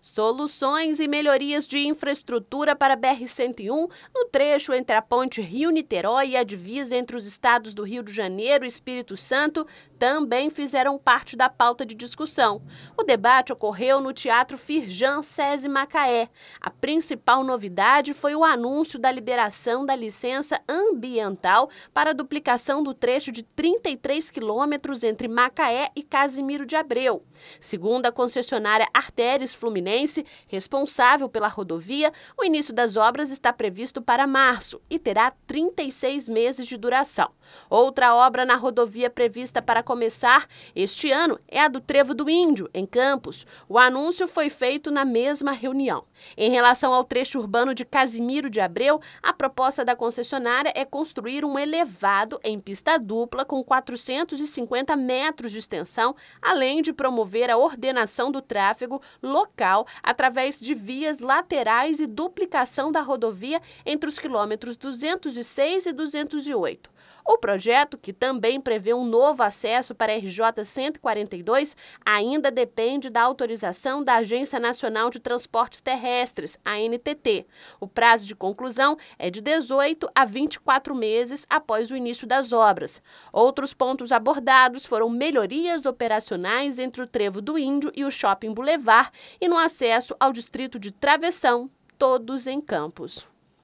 Soluções e melhorias de infraestrutura para BR-101 no trecho entre a ponte Rio-Niterói e a divisa entre os estados do Rio de Janeiro e Espírito Santo também fizeram parte da pauta de discussão. O debate ocorreu no Teatro Firjan SESI Macaé. A principal novidade foi o anúncio da liberação da licença ambiental para a duplicação do trecho de 33 quilômetros entre Macaé e Casimiro de Abreu. Segundo a concessionária Artéres Fluminense, Fluminense, responsável pela rodovia, o início das obras está previsto para março e terá 36 meses de duração. Outra obra na rodovia prevista para começar este ano é a do Trevo do Índio, em Campos. O anúncio foi feito na mesma reunião. Em relação ao trecho urbano de Casimiro de Abreu, a proposta da concessionária é construir um elevado em pista dupla com 450 metros de extensão, além de promover a ordenação do tráfego local através de vias laterais e duplicação da rodovia entre os quilômetros 206 e 208. O projeto, que também prevê um novo acesso para a RJ 142, ainda depende da autorização da Agência Nacional de Transportes Terrestres, ANTT. O prazo de conclusão é de 18 a 24 meses após o início das obras. Outros pontos abordados foram melhorias operacionais entre o Trevo do Índio e o Shopping Boulevard e no acesso ao distrito de Travessão, todos em Campos.